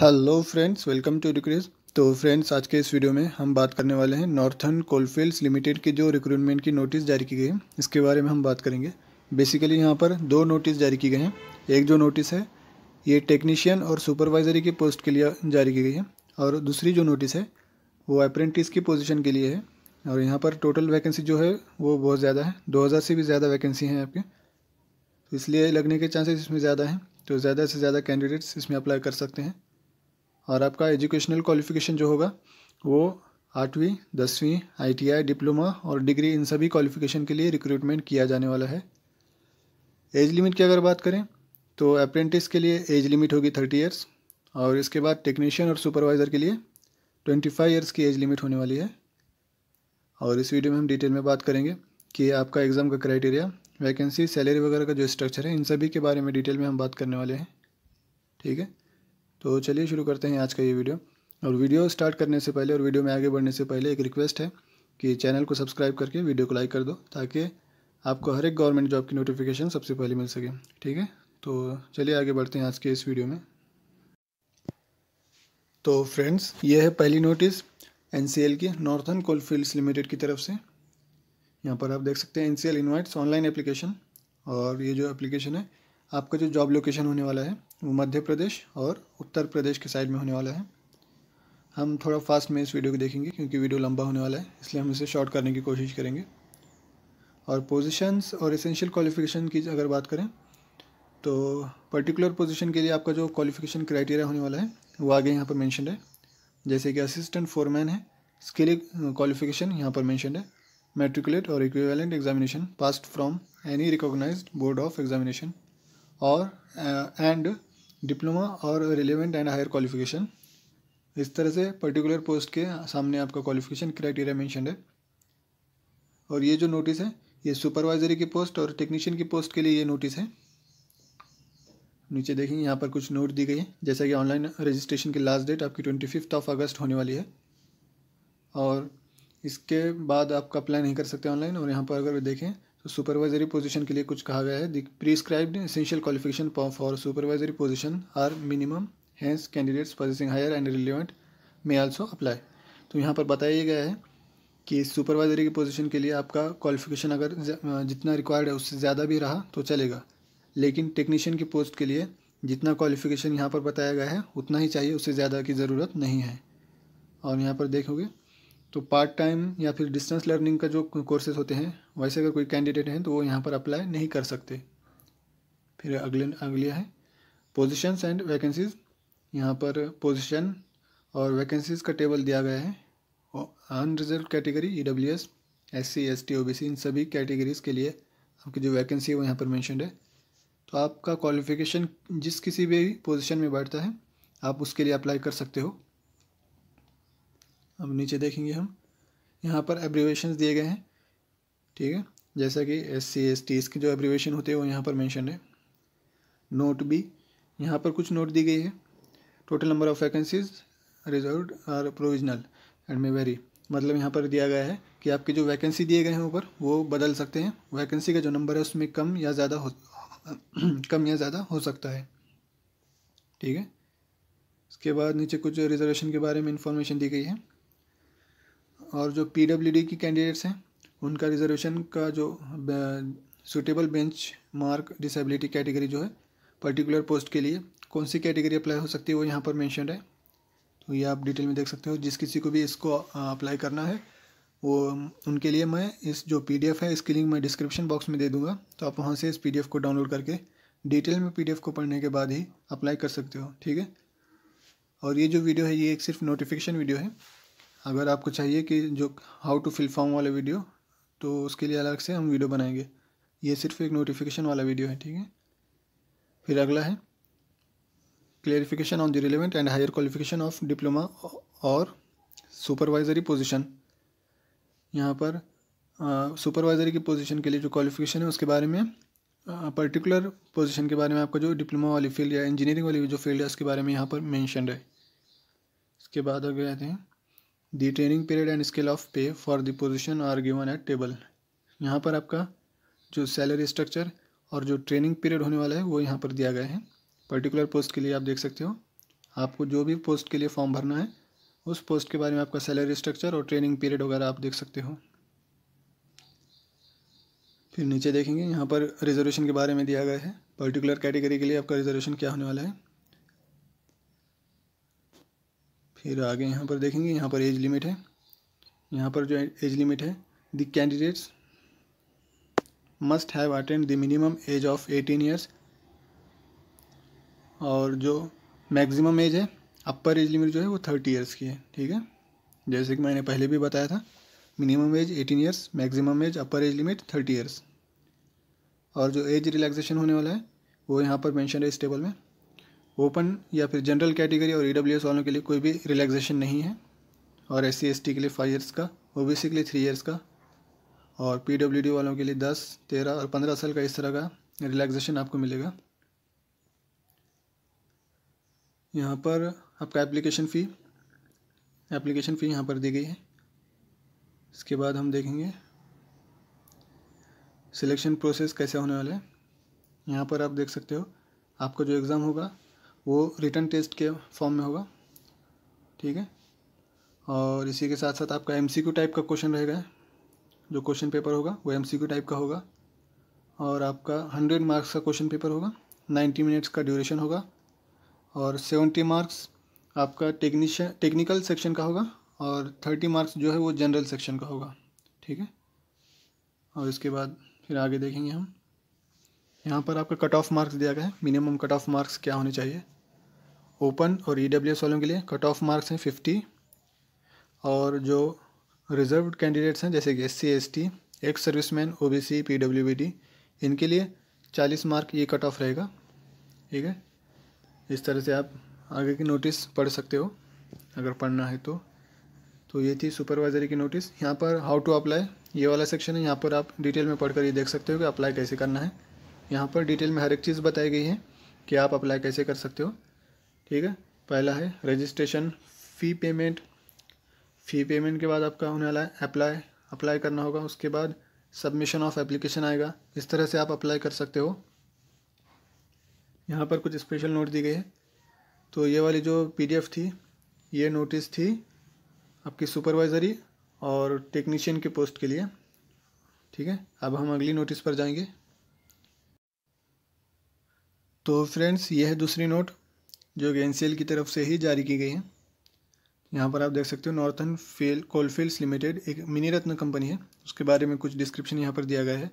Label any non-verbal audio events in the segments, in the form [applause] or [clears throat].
hello friends welcome to रिक्रेज तो friends आज के इस वीडियो में हम बात करने वाले हैं नॉर्थन कोलफील्ड्स लिमिटेड की जो रिक्रूटमेंट की नोटिस जारी की गई है इसके बारे में हम बात करेंगे बेसिकली यहाँ पर दो नोटिस जारी की गए हैं एक जो नोटिस है ये टेक्नीशियन और सुपरवाइजरी की पोस्ट के लिए जारी की गई है और दूसरी जो नोटिस है वो अप्रेंटिस की पोजिशन के लिए है और यहाँ पर टोटल वैकेंसी जो है वो बहुत ज़्यादा है दो से भी ज़्यादा वैकेंसी हैं आपके तो इसलिए लगने के चांसेस इसमें ज़्यादा हैं तो ज़्यादा से ज़्यादा कैंडिडेट्स इसमें अप्लाई कर सकते हैं और आपका एजुकेशनल क्वालिफिकेशन जो होगा वो आठवीं दसवीं आईटीआई डिप्लोमा और डिग्री इन सभी क्वालिफिकेशन के लिए रिक्रूटमेंट किया जाने वाला है एज लिमिट की अगर बात करें तो अप्रेंटिस के लिए एज लिमिट होगी थर्टी ईयर्स और इसके बाद टेक्नीशियन और सुपरवाइज़र के लिए ट्वेंटी फाइव ईयर्स की एज लिमिट होने वाली है और इस वीडियो में हम डिटेल में बात करेंगे कि आपका एग्ज़ाम का क्राइटेरिया वैकेंसी सैलरी वगैरह का जो स्ट्रक्चर है इन सभी के बारे में डिटेल में हम बात करने वाले हैं ठीक है तो चलिए शुरू करते हैं आज का ये वीडियो और वीडियो स्टार्ट करने से पहले और वीडियो में आगे बढ़ने से पहले एक रिक्वेस्ट है कि चैनल को सब्सक्राइब करके वीडियो को लाइक कर दो ताकि आपको हर एक गवर्नमेंट जॉब की नोटिफिकेशन सबसे पहले मिल सके ठीक है तो चलिए आगे बढ़ते हैं आज के इस वीडियो में तो फ्रेंड्स ये है पहली नोटिस एन की नॉर्थन कोलफील्ड्स लिमिटेड की तरफ से यहाँ पर आप देख सकते हैं N C invites online application और ये जो एप्लीकेशन है आपका जो जॉब लोकेशन होने वाला है वो मध्य प्रदेश और उत्तर प्रदेश के साइड में होने वाला है हम थोड़ा फास्ट में इस वीडियो को देखेंगे क्योंकि वीडियो लंबा होने वाला है इसलिए हम इसे शॉर्ट करने की कोशिश करेंगे और पोजीशंस और इसेंशियल क्वालिफिकेशन की अगर बात करें तो पर्टिकुलर पोजीशन के लिए आपका जो क्वालिफिकेशन क्राइटेरिया होने वाला है वो आगे यहाँ पर मैंशन है जैसे कि असिस्टेंट फोरमैन है स्किल क्वालिफिकेशन यहाँ पर मैंशन है मेट्रिकुलेट और equivalent examination passed from any recognise board of examination और एंड uh, डिप्लोमा और रिलेवेंट एंड हायर क्वालिफिकेशन इस तरह से पर्टिकुलर पोस्ट के सामने आपका क्वालिफिकेशन क्राइटेरिया मैंशन है और ये जो नोटिस है ये सुपरवाइजरी की पोस्ट और टेक्नीशियन की पोस्ट के लिए ये नोटिस है नीचे देखेंगे यहाँ पर कुछ नोट दी गई है जैसा कि ऑनलाइन रजिस्ट्रेशन की लास्ट डेट आपकी ट्वेंटी फिफ्थ ऑफ अगस्त होने वाली है और इसके बाद आपका अप्लाई नहीं कर सकते ऑनलाइन और यहाँ पर अगर देखें तो सुपरवाइजरी पोजीशन के लिए कुछ कहा गया है prescribed essential qualification for supervisory position are minimum hence candidates possessing higher and relevant may also apply तो यहाँ पर बताया गया है कि सुपरवाइजरी की पोजीशन के लिए आपका क्वालिफिकेशन अगर जितना रिक्वायर्ड है उससे ज़्यादा भी रहा तो चलेगा लेकिन टेक्नीशियन की पोस्ट के लिए जितना क्वालिफिकेशन यहाँ पर बताया गया है उतना ही चाहिए उससे ज़्यादा की ज़रूरत नहीं है और यहाँ पर देखोगे तो पार्ट टाइम या फिर डिस्टेंस लर्निंग का जो कोर्सेज होते हैं वैसे अगर कोई कैंडिडेट हैं तो वो यहाँ पर अप्लाई नहीं कर सकते फिर अगले अगले है पोजीशंस एंड वैकेंसीज यहाँ पर पोजीशन और वैकेंसीज का टेबल दिया गया है unreserve category E W S S C S T O B C इन सभी कैटेगरीज़ के लिए आपकी जो वैकेंसी है वो यहाँ पर मैंशनड है तो आपका क्वालिफिकेशन जिस किसी भी पोजिशन में बैठता है आप उसके लिए अप्लाई कर सकते हो अब नीचे देखेंगे हम यहाँ पर एब्रीवेशन दिए गए हैं ठीक है जैसा कि एस सी एस टी इसके जो एब्रीवेशन होते हैं वो यहाँ पर मैंशन है नोट बी यहाँ पर कुछ नोट दी गई है total number of vacancies reserve और प्रोविजनल एंड में वेरी मतलब यहाँ पर दिया गया है कि आपके जो वैकेंसी दिए गए हैं ऊपर वो बदल सकते हैं वैकेंसी का जो नंबर है उसमें कम या ज़्यादा हो [clears throat] कम या ज़्यादा हो सकता है ठीक है इसके बाद नीचे कुछ रिजर्वेशन के बारे में इंफॉर्मेशन दी गई है और जो पीडब्ल्यूडी की कैंडिडेट्स हैं उनका रिजर्वेशन का जो suitable benchmark disability category जो है पर्टिकुलर पोस्ट के लिए कौन सी कैटेगरी अप्लाई हो सकती है वो यहाँ पर मैंशन है तो ये आप डिटेल में देख सकते हो जिस किसी को भी इसको अप्लाई करना है वो उनके लिए मैं इस जो पी है इसकी लिंक मैं डिस्क्रिप्शन बॉक्स में दे दूँगा तो आप वहाँ से इस पी को डाउनलोड करके डिटेल में पीडीएफ को पढ़ने के बाद ही अप्लाई कर सकते हो ठीक है और ये जो वीडियो है ये एक सिर्फ नोटिफिकेशन वीडियो है अगर आपको चाहिए कि जो हाउ टू फिल फॉर्म वाला वीडियो तो उसके लिए अलग से हम वीडियो बनाएंगे ये सिर्फ एक नोटिफिकेशन वाला वीडियो है ठीक है फिर अगला है clarification on the relevant and higher qualification of diploma और सुपरवाइजरी पोजिशन यहाँ पर सुपरवाइजरी की पोजिशन के लिए जो क्वालिफिकेशन है उसके बारे में पर्टिकुलर पोजीशन के बारे में आपका जो डिप्लोमा वाली फील्ड या इंजीनियरिंग वाली जो फील्ड है उसके बारे में यहाँ पर मैंशनड है इसके बाद अगर आते हैं the training period and scale of pay for the position are given at table यहाँ पर आपका जो सैलरी स्ट्रक्चर और जो ट्रेनिंग पीरियड होने वाला है वो यहाँ पर दिया गया है पर्टिकुलर पोस्ट के लिए आप देख सकते हो आपको जो भी पोस्ट के लिए फॉर्म भरना है उस पोस्ट के बारे में आपका सैलरी स्ट्रक्चर और ट्रेनिंग पीरियड वगैरह आप देख सकते हो फिर नीचे देखेंगे यहाँ पर रिजर्वेशन के बारे में दिया गया है पर्टिकुलर कैटेगरी के लिए आपका रिजर्वेशन क्या होने वाला है फिर आगे यहाँ पर देखेंगे यहाँ पर एज लिमिट है यहाँ पर जो एज लिमिट है the candidates must have attend the minimum age of eighteen years और जो मैक्सिमम एज है अपर एज लिमिट जो है वो थर्टी ईयर्स की है ठीक है जैसे कि मैंने पहले भी बताया था minimum age eighteen years maximum age upper age limit thirty years और जो एज रिलैक्सेशन होने वाला है वो यहाँ पर मेंशन है इस टेबल में ओपन या फिर जनरल कैटेगरी और ई वालों के लिए कोई भी रिलैक्सेशन नहीं है और एस सी के लिए फाइव ईयर्स का ओ के लिए थ्री ईयर्स का और पी वालों के लिए दस तेरह और पंद्रह साल का इस तरह का रिलैक्सेशन आपको मिलेगा यहाँ पर आपका एप्लीकेशन फ़ी एप्लीकेशन फ़ी यहाँ पर दी गई है इसके बाद हम देखेंगे सिलेक्शन प्रोसेस कैसे होने वाला है यहाँ पर आप देख सकते हो आपका जो एग्ज़ाम होगा वो रिटर्न टेस्ट के फॉर्म में होगा ठीक है और इसी के साथ साथ आपका एम टाइप का क्वेश्चन रहेगा जो क्वेश्चन पेपर होगा वो एम टाइप का होगा और आपका हंड्रेड मार्क्स का क्वेश्चन पेपर होगा नाइन्टी मिनट्स का ड्यूरेशन होगा और सेवेंटी मार्क्स आपका टेक्नीशियन टेक्निकल सेक्शन का होगा और थर्टी मार्क्स जो है वो जनरल सेक्शन का होगा ठीक है और इसके बाद फिर आगे देखेंगे हम यहाँ पर आपका कट ऑफ मार्क्स दिया गया है मिनिमम कट ऑफ मार्क्स क्या होने चाहिए ओपन और ई डब्ल्यू एस वालों के लिए कट ऑफ मार्क्स हैं फिफ्टी और जो रिजर्व कैंडिडेट्स हैं जैसे कि S C S T ex serviceman O B C P W B D इनके लिए चालीस मार्क ये कट ऑफ रहेगा ठीक है इस तरह से आप आगे की नोटिस पढ़ सकते हो अगर पढ़ना है तो तो ये थी सुपरवाइजरी की नोटिस यहाँ पर हाउ टू अप्लाई ये वाला सेक्शन है यहाँ पर आप डिटेल में पढ़कर ये देख सकते हो कि अप्लाई कैसे करना है यहाँ पर डिटेल में हर एक चीज़ बताई गई है कि आप अप्लाई कैसे कर सकते हो ठीक है पहला है registration fee payment fee payment के बाद आपका होने वाला है अप्लाई अप्लाई करना होगा उसके बाद सबमिशन ऑफ एप्लीकेशन आएगा इस तरह से आप अप्लाई कर सकते हो यहाँ पर कुछ स्पेशल नोट दी गई है तो ये वाली जो पीडीएफ थी ये नोटिस थी आपकी सुपरवाइजरी और टेक्नीशियन के पोस्ट के लिए ठीक है अब हम अगली नोटिस पर जाएंगे तो फ्रेंड्स ये है दूसरी नोट जो कि एन की तरफ से ही जारी की गई है यहाँ पर आप देख सकते हो नॉर्थन फेल कोलफील्ड्स लिमिटेड एक मिनी रत्न कंपनी है उसके बारे में कुछ डिस्क्रिप्शन यहाँ पर दिया गया है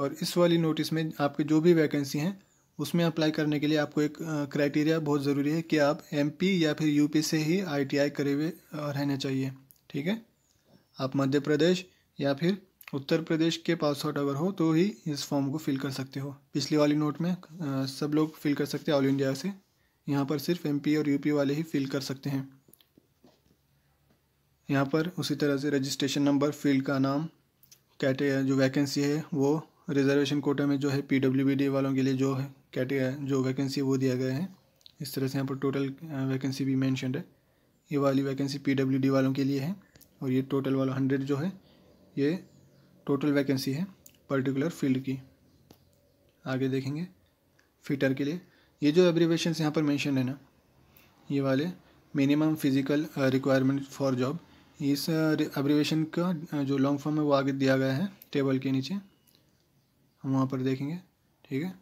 और इस वाली नोटिस में आपके जो भी वैकेंसी हैं उसमें अप्लाई करने के लिए आपको एक क्राइटेरिया बहुत ज़रूरी है कि आप एमपी या फिर यूपी से ही आईटीआई करे हुए रहना चाहिए ठीक है आप मध्य प्रदेश या फिर उत्तर प्रदेश के पास आउट अगर हो तो ही इस फॉर्म को फिल कर सकते हो पिछली वाली नोट में सब लोग फिल कर सकते हैं ऑल इंडिया से यहाँ पर सिर्फ एमपी और यूपी वाले ही फिल कर सकते हैं यहाँ पर उसी तरह से रजिस्ट्रेशन नंबर फील्ड का नाम कैटे जो वैकेंसी है वो रिजर्वेशन कोटा में जो है पी डब्ल्यू डी वालों के लिए जो है कैटे जो वैकेंसी वो दिया गया है इस तरह से यहाँ पर टोटल वैकेंसी भी मैंशनड है ये वाली वैकेंसी पी डब्ल्यू डी वालों के लिए है और ये टोटल वाला हंड्रेड जो है ये टोटल वैकेंसी है पर्टिकुलर फील्ड की आगे देखेंगे फिटर के लिए ये जो एब्रीवेशन यहाँ पर मेंशन है ना ये वाले minimum physical requirement for job इस एब्रीवेशन uh, का uh, जो लॉन्ग फॉर्म है वो आगे दिया गया है टेबल के नीचे हम वहाँ पर देखेंगे ठीक है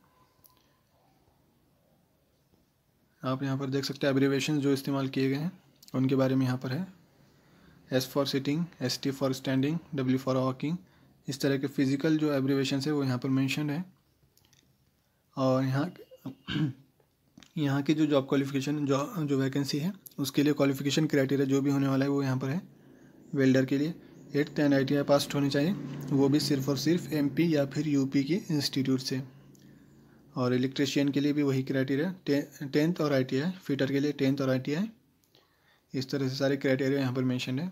आप यहाँ पर देख सकते हैं एब्रीवेशन जो इस्तेमाल किए गए हैं उनके बारे में यहाँ पर है S for sitting S T for standing W for walking इस तरह के फिजिकल जो एब्रीवेशन है वो यहाँ पर मैंशन है और यहाँ यहाँ की जो जॉब क्वालिफिकेशन जो जो वैकेंसी है उसके लिए क्वालिफिकेशन क्राइटेरिया जो भी होने वाला है वो यहाँ पर है वेल्डर के लिए eighth N I T pass होने चाहिए वो भी सिर्फ और सिर्फ एम या फिर यू के इंस्टीट्यूट से और इलेक्ट्रिशियन के लिए भी वही क्राइटेरिया टेंथ और आई फिटर के लिए टेंथ और आई इस तरह से सारे क्राइटेरिया यहाँ पर मैंशन है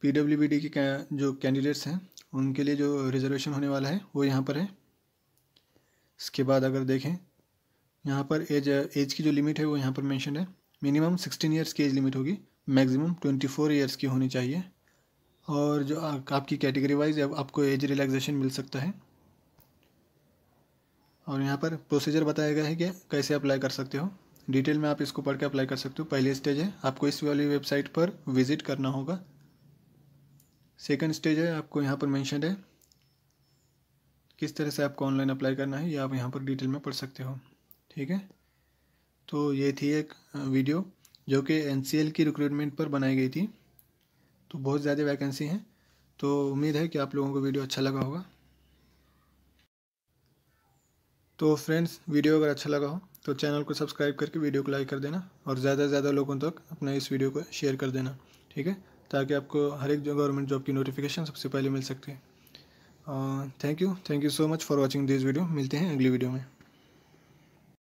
पी डब्ल्यू बी डी के जो कैंडिडेट्स हैं उनके लिए जो रिजर्वेशन होने वाला है वो यहाँ पर है इसके बाद अगर देखें यहाँ पर एज एज की जो लिमिट है वो यहाँ पर मैंशन है मिनिमम सिक्सटीन ईयर्स की एज लिमिट होगी मैक्सिमम ट्वेंटी फोर ईयर्स की होनी चाहिए और जो आ, आपकी कैटेगरी वाइज आपको एज रिलैक्सेशन मिल सकता है और यहाँ पर प्रोसीजर बताया गया है कि कैसे अप्लाई कर सकते हो डिटेल में आप इसको पढ़ के अप्लाई कर सकते हो पहले स्टेज है आपको इस वाली वेबसाइट पर विजिट करना होगा सेकंड स्टेज है आपको यहाँ पर मैंशन है किस तरह से आपको ऑनलाइन अप्लाई करना है ये आप यहाँ पर डिटेल में पढ़ सकते हो ठीक है तो ये थी एक वीडियो जो कि एन की रिक्रूटमेंट पर बनाई गई थी तो बहुत ज़्यादा वैकेंसी हैं तो उम्मीद है कि आप लोगों को वीडियो अच्छा लगा होगा तो फ्रेंड्स वीडियो अगर अच्छा लगा हो तो चैनल को सब्सक्राइब करके वीडियो को लाइक कर देना और ज़्यादा से ज़्यादा लोगों तक अपना इस वीडियो को शेयर कर देना ठीक है ताकि आपको हर एक गवर्नमेंट जॉब की नोटिफिकेशन सबसे पहले मिल सकती है thank you thank you so much for watching this video मिलते हैं अगली वीडियो में